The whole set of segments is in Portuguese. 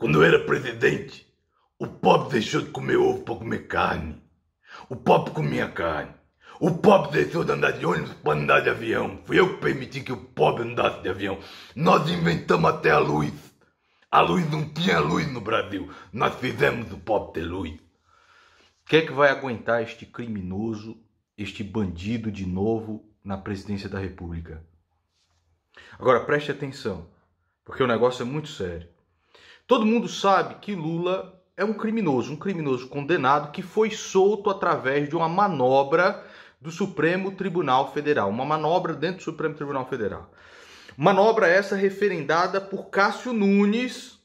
Quando eu era presidente, o pobre deixou de comer ovo para comer carne. O pobre comia carne. O pobre deixou de andar de ônibus para andar de avião. Fui eu que permiti que o pobre andasse de avião. Nós inventamos até a luz. A luz não tinha luz no Brasil. Nós fizemos o pobre ter luz. Quem é que vai aguentar este criminoso, este bandido de novo na presidência da República? Agora preste atenção, porque o negócio é muito sério. Todo mundo sabe que Lula é um criminoso, um criminoso condenado que foi solto através de uma manobra do Supremo Tribunal Federal, uma manobra dentro do Supremo Tribunal Federal. Manobra essa referendada por Cássio Nunes,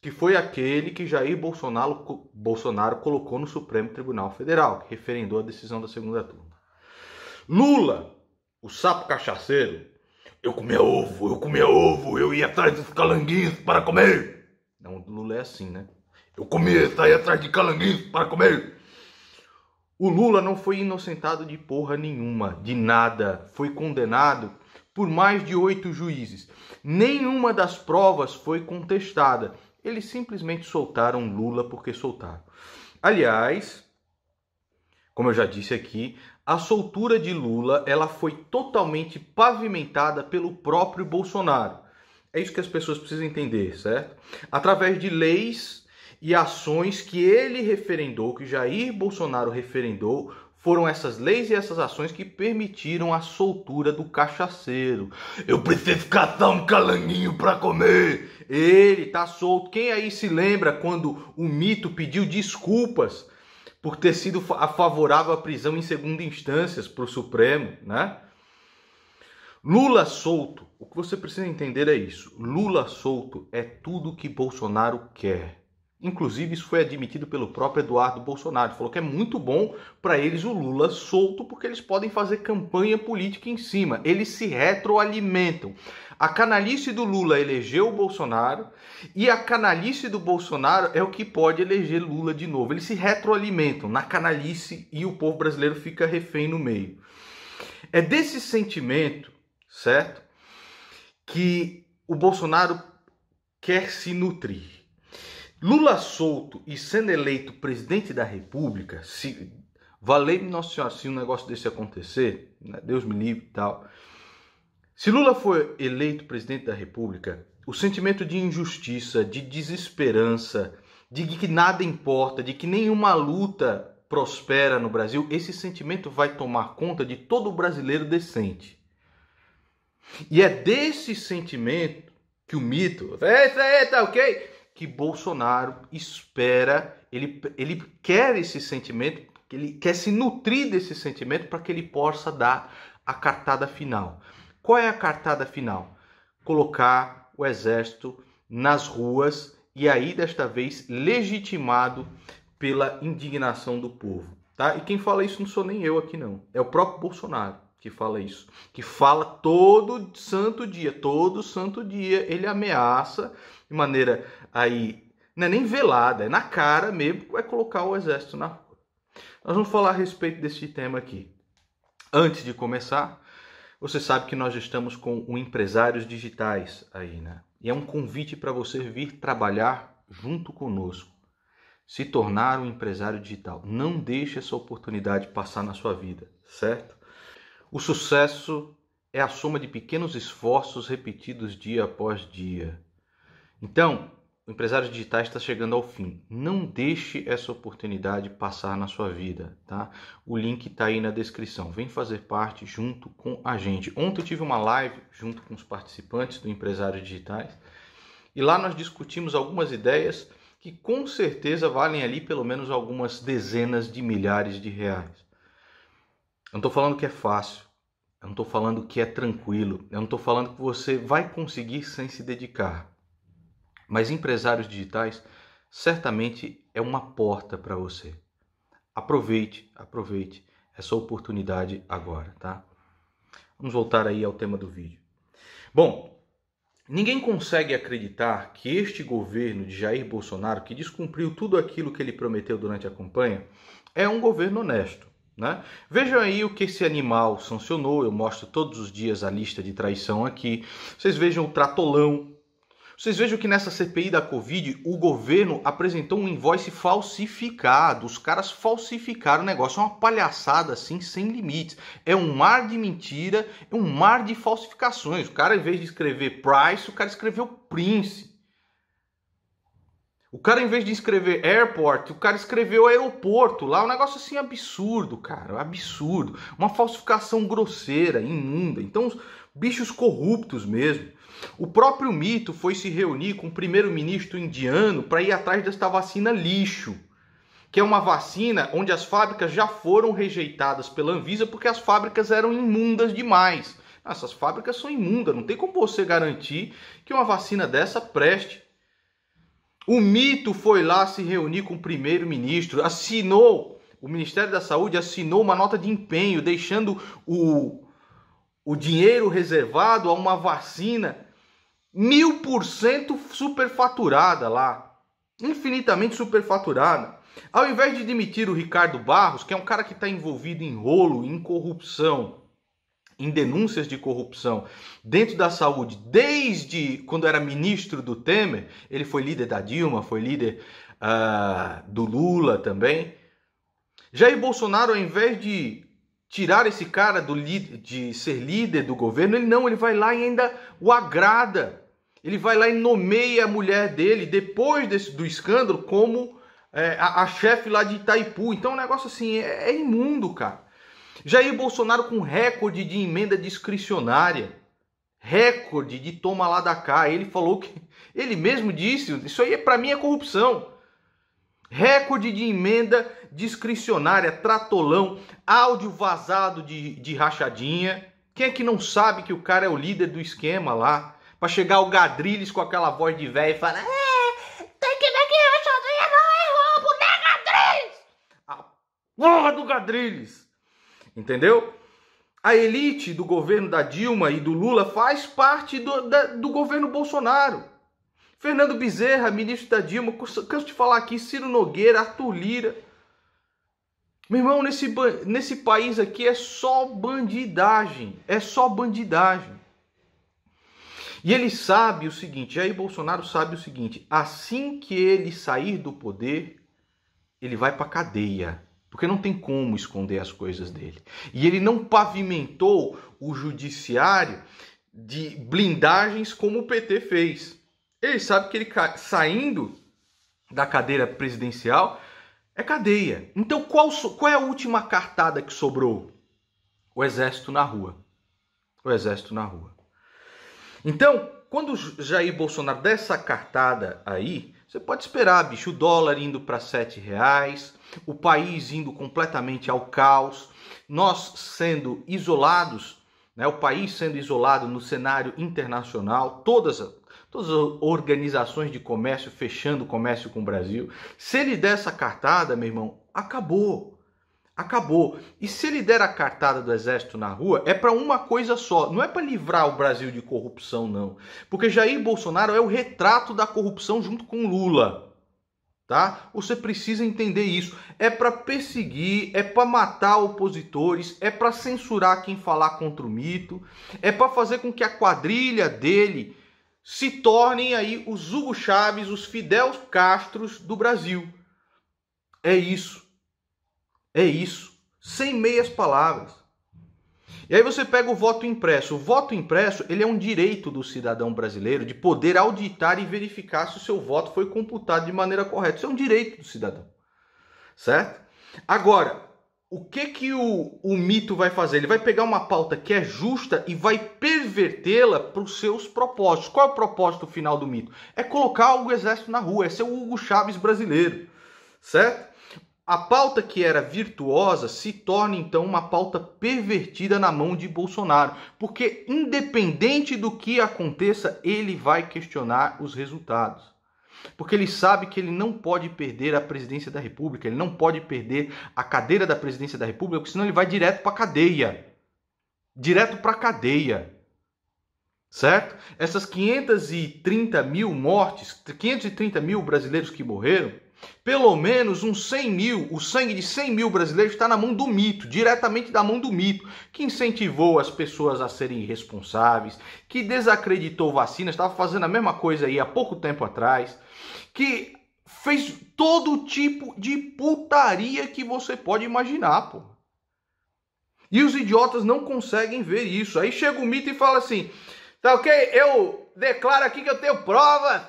que foi aquele que Jair Bolsonaro, Bolsonaro colocou no Supremo Tribunal Federal, que referendou a decisão da segunda turma. Lula, o sapo cachaceiro, eu comia ovo, eu comia ovo, eu ia atrás dos calanguinhos para comer um Lula é assim, né? Eu comia, saí atrás de calanguinho para comer. O Lula não foi inocentado de porra nenhuma, de nada. Foi condenado por mais de oito juízes. Nenhuma das provas foi contestada. Eles simplesmente soltaram Lula porque soltaram. Aliás, como eu já disse aqui, a soltura de Lula ela foi totalmente pavimentada pelo próprio Bolsonaro. É isso que as pessoas precisam entender, certo? Através de leis e ações que ele referendou, que Jair Bolsonaro referendou, foram essas leis e essas ações que permitiram a soltura do cachaceiro. Eu preciso caçar um calanguinho para comer. Ele tá solto. Quem aí se lembra quando o mito pediu desculpas por ter sido favorável à prisão em segunda instância para o Supremo, né? Lula solto. O que você precisa entender é isso. Lula solto é tudo que Bolsonaro quer. Inclusive, isso foi admitido pelo próprio Eduardo Bolsonaro. Ele falou que é muito bom para eles o Lula solto, porque eles podem fazer campanha política em cima. Eles se retroalimentam. A canalice do Lula elegeu o Bolsonaro e a canalice do Bolsonaro é o que pode eleger Lula de novo. Eles se retroalimentam na canalice e o povo brasileiro fica refém no meio. É desse sentimento certo? Que o Bolsonaro quer se nutrir. Lula solto e sendo eleito presidente da República, se valeu nossa senhora se um negócio desse acontecer, né? Deus me livre e tal. Se Lula for eleito presidente da República, o sentimento de injustiça, de desesperança, de que nada importa, de que nenhuma luta prospera no Brasil, esse sentimento vai tomar conta de todo brasileiro decente. E é desse sentimento que o mito, eita, eita, ok? Que Bolsonaro espera, ele, ele quer esse sentimento, ele quer se nutrir desse sentimento para que ele possa dar a cartada final. Qual é a cartada final? Colocar o exército nas ruas e aí desta vez legitimado pela indignação do povo, tá? E quem fala isso não sou nem eu aqui não, é o próprio Bolsonaro que fala isso, que fala todo santo dia, todo santo dia ele ameaça de maneira aí, não é nem velada, é na cara mesmo, é colocar o exército na rua. Nós vamos falar a respeito desse tema aqui. Antes de começar, você sabe que nós estamos com o Empresários Digitais aí, né? E é um convite para você vir trabalhar junto conosco, se tornar um empresário digital. Não deixe essa oportunidade passar na sua vida, certo? O sucesso é a soma de pequenos esforços repetidos dia após dia. Então, o empresário digital está chegando ao fim. Não deixe essa oportunidade passar na sua vida, tá? O link está aí na descrição. Vem fazer parte junto com a gente. Ontem eu tive uma live junto com os participantes do Empresários Digitais e lá nós discutimos algumas ideias que com certeza valem ali pelo menos algumas dezenas de milhares de reais. Eu não estou falando que é fácil. Eu não estou falando que é tranquilo. Eu não estou falando que você vai conseguir sem se dedicar. Mas empresários digitais certamente é uma porta para você. Aproveite, aproveite essa oportunidade agora, tá? Vamos voltar aí ao tema do vídeo. Bom, ninguém consegue acreditar que este governo de Jair Bolsonaro, que descumpriu tudo aquilo que ele prometeu durante a campanha, é um governo honesto. Né? Vejam aí o que esse animal sancionou. Eu mostro todos os dias a lista de traição aqui. Vocês vejam o tratolão. Vocês vejam que nessa CPI da Covid, o governo apresentou um invoice falsificado. Os caras falsificaram o negócio. É uma palhaçada assim, sem limites. É um mar de mentira, é um mar de falsificações. O cara, em vez de escrever Price, o cara escreveu Prince. O cara, em vez de escrever airport, o cara escreveu aeroporto lá. É um negócio assim absurdo, cara. Absurdo. Uma falsificação grosseira, imunda. Então, bichos corruptos mesmo. O próprio mito foi se reunir com o primeiro-ministro indiano para ir atrás desta vacina lixo, que é uma vacina onde as fábricas já foram rejeitadas pela Anvisa porque as fábricas eram imundas demais. Essas fábricas são imundas, não tem como você garantir que uma vacina dessa preste. O mito foi lá se reunir com o primeiro-ministro, assinou, o Ministério da Saúde assinou uma nota de empenho, deixando o, o dinheiro reservado a uma vacina mil por cento superfaturada lá, infinitamente superfaturada. Ao invés de demitir o Ricardo Barros, que é um cara que está envolvido em rolo, em corrupção, em denúncias de corrupção dentro da saúde, desde quando era ministro do Temer, ele foi líder da Dilma, foi líder uh, do Lula também. Jair Bolsonaro, ao invés de tirar esse cara do, de ser líder do governo, ele não, ele vai lá e ainda o agrada. Ele vai lá e nomeia a mulher dele, depois desse, do escândalo, como é, a, a chefe lá de Itaipu. Então o é negócio assim é, é imundo, cara. Jair Bolsonaro com recorde de emenda discricionária, recorde de toma lá da cá. Ele falou que ele mesmo disse, isso aí é, para mim é corrupção. Recorde de emenda discricionária, tratolão, áudio vazado de, de rachadinha. Quem é que não sabe que o cara é o líder do esquema lá? Para chegar o Gadrilles com aquela voz de velho e falar: É, tem que ver que rachadinha não é roubo, né, Gadrilles? A porra do Gadrilles! Entendeu? A elite do governo da Dilma e do Lula faz parte do, da, do governo Bolsonaro. Fernando Bezerra, ministro da Dilma, canso de falar aqui, Ciro Nogueira, Arthur Lira. Meu irmão, nesse, nesse país aqui é só bandidagem. É só bandidagem. E ele sabe o seguinte, Jair Bolsonaro sabe o seguinte, assim que ele sair do poder, ele vai para cadeia porque não tem como esconder as coisas dele. E ele não pavimentou o judiciário de blindagens como o PT fez. Ele sabe que ele saindo da cadeira presidencial é cadeia. Então qual, qual é a última cartada que sobrou? O exército na rua. O exército na rua. Então, quando Jair Bolsonaro dessa cartada aí, você pode esperar, bicho, o dólar indo para sete reais, o país indo completamente ao caos, nós sendo isolados, né, o país sendo isolado no cenário internacional, todas, todas as organizações de comércio fechando o comércio com o Brasil. Se ele der essa cartada, meu irmão, acabou acabou. E se ele der a cartada do exército na rua, é para uma coisa só, não é para livrar o Brasil de corrupção não. Porque Jair Bolsonaro é o retrato da corrupção junto com Lula. Tá? Você precisa entender isso. É para perseguir, é para matar opositores, é para censurar quem falar contra o mito, é para fazer com que a quadrilha dele se tornem aí os Hugo Chaves, os Fidel Castros do Brasil. É isso. É isso. Sem meias palavras. E aí você pega o voto impresso. O voto impresso ele é um direito do cidadão brasileiro de poder auditar e verificar se o seu voto foi computado de maneira correta. Isso é um direito do cidadão, certo? Agora, o que que o, o mito vai fazer? Ele vai pegar uma pauta que é justa e vai pervertê-la para os seus propósitos. Qual é o propósito final do mito? É colocar o exército na rua, é ser o Hugo Chaves brasileiro, certo? A pauta que era virtuosa se torna então uma pauta pervertida na mão de Bolsonaro, porque independente do que aconteça, ele vai questionar os resultados. Porque ele sabe que ele não pode perder a presidência da República, ele não pode perder a cadeira da presidência da República, porque senão ele vai direto para a cadeia. Direto para a cadeia. Certo? Essas 530 mil mortes, 530 mil brasileiros que morreram, pelo menos uns 100 mil, o sangue de 100 mil brasileiros está na mão do mito, diretamente da mão do mito, que incentivou as pessoas a serem irresponsáveis, que desacreditou vacinas, estava fazendo a mesma coisa aí há pouco tempo atrás, que fez todo tipo de putaria que você pode imaginar, pô. E os idiotas não conseguem ver isso. Aí chega o mito e fala assim: tá ok, eu declaro aqui que eu tenho prova,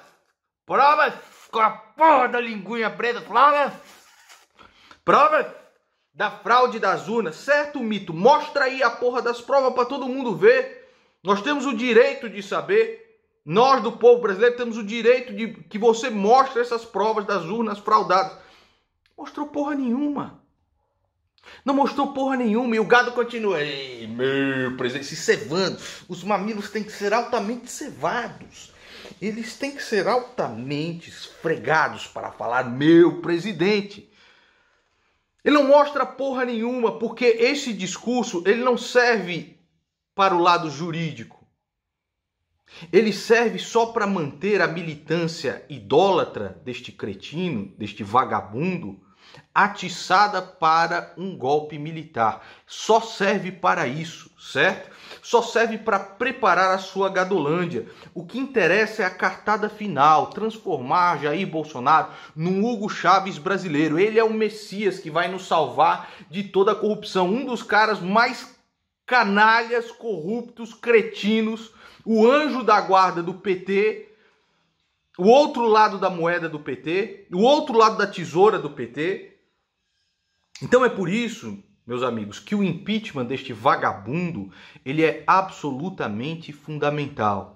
prova com a porra da linguinha preta, prova, prova da fraude das urnas, certo mito? Mostra aí a porra das provas para todo mundo ver. Nós temos o direito de saber. Nós do povo brasileiro temos o direito de que você mostre essas provas das urnas fraudadas. Mostrou porra nenhuma. Não mostrou porra nenhuma e o gado continua. Ei, meu presidente, se cevando. Os mamilos têm que ser altamente cevados eles têm que ser altamente esfregados para falar meu presidente. Ele não mostra porra nenhuma, porque esse discurso ele não serve para o lado jurídico. Ele serve só para manter a militância idólatra deste cretino, deste vagabundo, atiçada para um golpe militar. Só serve para isso, certo? Só serve para preparar a sua Gadolândia. O que interessa é a cartada final, transformar Jair Bolsonaro num Hugo Chaves brasileiro. Ele é o Messias que vai nos salvar de toda a corrupção. Um dos caras mais canalhas, corruptos, cretinos, o anjo da guarda do PT o outro lado da moeda do PT, o outro lado da tesoura do PT. Então é por isso, meus amigos, que o impeachment deste vagabundo, ele é absolutamente fundamental.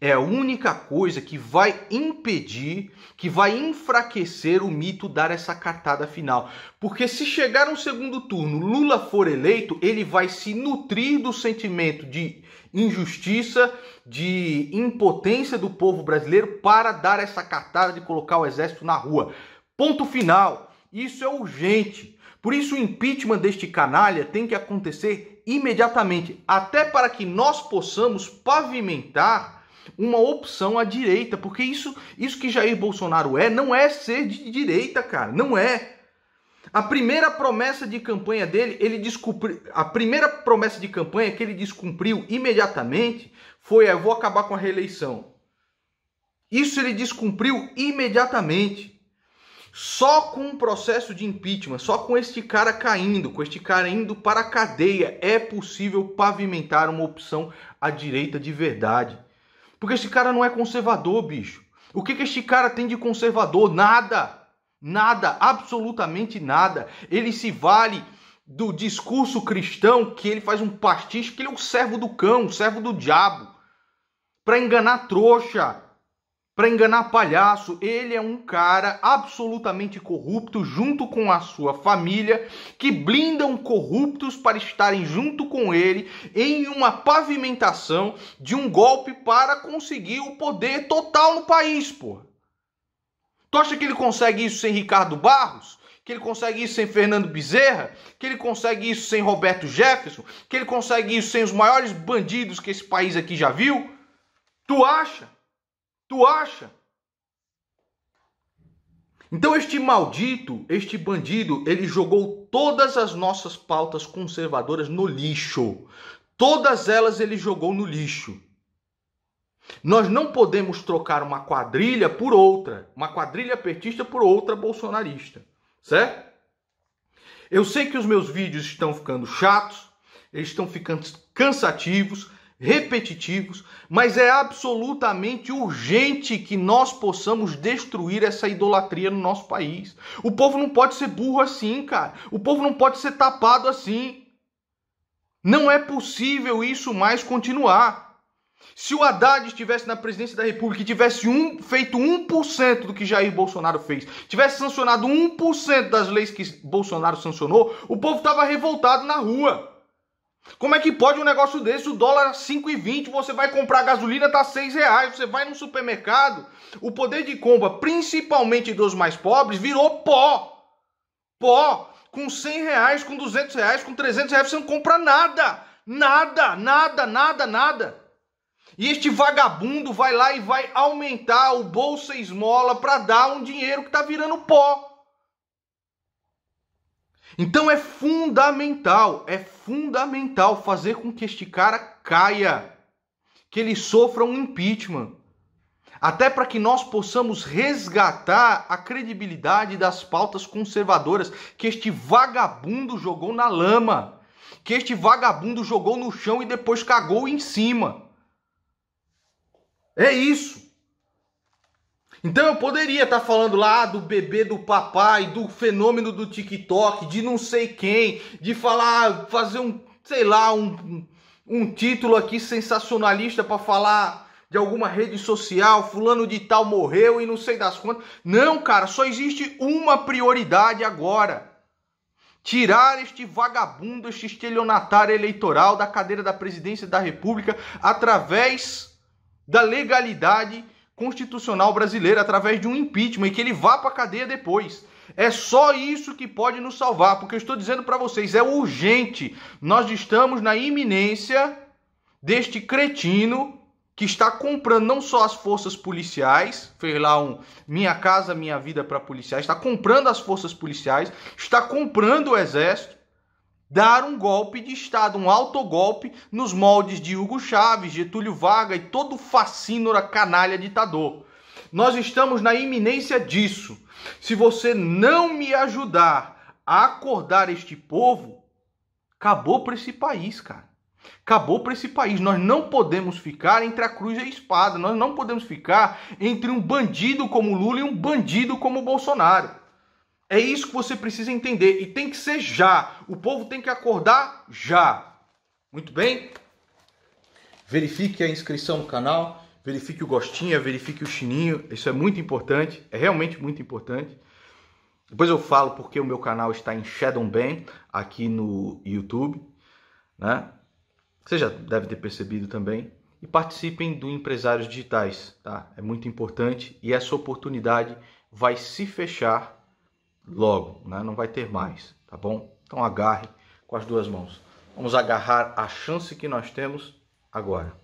É a única coisa que vai impedir, que vai enfraquecer o mito dar essa cartada final. Porque se chegar um segundo turno, Lula for eleito, ele vai se nutrir do sentimento de injustiça, de impotência do povo brasileiro para dar essa cartada de colocar o exército na rua. Ponto final. Isso é urgente. Por isso, o impeachment deste canalha tem que acontecer imediatamente até para que nós possamos pavimentar uma opção à direita, porque isso, isso que Jair Bolsonaro é, não é ser de direita, cara, não é. A primeira promessa de campanha dele, ele descumpriu. A primeira promessa de campanha que ele descumpriu imediatamente foi: eu vou acabar com a reeleição. Isso ele descumpriu imediatamente. Só com um processo de impeachment, só com este cara caindo, com este cara indo para a cadeia, é possível pavimentar uma opção à direita de verdade. Porque este cara não é conservador, bicho. O que, que este cara tem de conservador? Nada! Nada, absolutamente nada. Ele se vale do discurso cristão que ele faz um pastiche, que ele é um servo do cão, o servo do diabo, para enganar trouxa, para enganar palhaço. Ele é um cara absolutamente corrupto, junto com a sua família, que blindam corruptos para estarem junto com ele em uma pavimentação de um golpe para conseguir o poder total no país, porra. Tu acha que ele consegue isso sem Ricardo Barros? Que ele consegue isso sem Fernando Bezerra? Que ele consegue isso sem Roberto Jefferson? Que ele consegue isso sem os maiores bandidos que esse país aqui já viu? Tu acha? Tu acha? Então este maldito, este bandido, ele jogou todas as nossas pautas conservadoras no lixo. Todas elas ele jogou no lixo. Nós não podemos trocar uma quadrilha por outra, uma quadrilha petista por outra bolsonarista, certo? Eu sei que os meus vídeos estão ficando chatos, eles estão ficando cansativos, repetitivos, mas é absolutamente urgente que nós possamos destruir essa idolatria no nosso país. O povo não pode ser burro assim, cara. O povo não pode ser tapado assim. Não é possível isso mais continuar. Se o Haddad estivesse na presidência da República e tivesse um, feito 1% do que Jair Bolsonaro fez, tivesse sancionado 1% das leis que Bolsonaro sancionou, o povo estava revoltado na rua. Como é que pode um negócio desse? O dólar a 5,20, você vai comprar gasolina, tá 6 reais. Você vai no supermercado, o poder de compra, principalmente dos mais pobres, virou pó. Pó. Com 100 reais, com 200 reais, com 300 reais, você não compra nada. Nada, nada, nada, nada. E este vagabundo vai lá e vai aumentar o bolsa esmola para dar um dinheiro que está virando pó. Então é fundamental, é fundamental fazer com que este cara caia, que ele sofra um impeachment, até para que nós possamos resgatar a credibilidade das pautas conservadoras que este vagabundo jogou na lama, que este vagabundo jogou no chão e depois cagou em cima. É isso. Então eu poderia estar tá falando lá do bebê do papai, do fenômeno do TikTok, de não sei quem, de falar, fazer um, sei lá, um, um título aqui sensacionalista para falar de alguma rede social, fulano de tal morreu e não sei das quantas. Não, cara, só existe uma prioridade agora. Tirar este vagabundo, este estelionatário eleitoral da cadeira da presidência da República através da legalidade constitucional brasileira através de um impeachment e que ele vá para a cadeia depois. É só isso que pode nos salvar, porque eu estou dizendo para vocês, é urgente. Nós estamos na iminência deste cretino que está comprando não só as forças policiais, fez lá um minha casa, minha vida para policiais, está comprando as forças policiais, está comprando o exército dar um golpe de Estado, um autogolpe nos moldes de Hugo Chávez, Getúlio Vargas e todo o facínora canalha ditador. Nós estamos na iminência disso. Se você não me ajudar a acordar este povo, acabou para esse país, cara. Acabou para esse país. Nós não podemos ficar entre a cruz e a espada. Nós não podemos ficar entre um bandido como Lula e um bandido como Bolsonaro. É isso que você precisa entender e tem que ser já. O povo tem que acordar já. Muito bem? Verifique a inscrição no canal, verifique o gostinho, verifique o sininho. Isso é muito importante, é realmente muito importante. Depois eu falo porque o meu canal está em Shadow Ban aqui no YouTube, né? Você já deve ter percebido também. E participem do Empresários Digitais, tá? É muito importante e essa oportunidade vai se fechar logo, né? não vai ter mais, tá bom? Então agarre com as duas mãos. Vamos agarrar a chance que nós temos agora.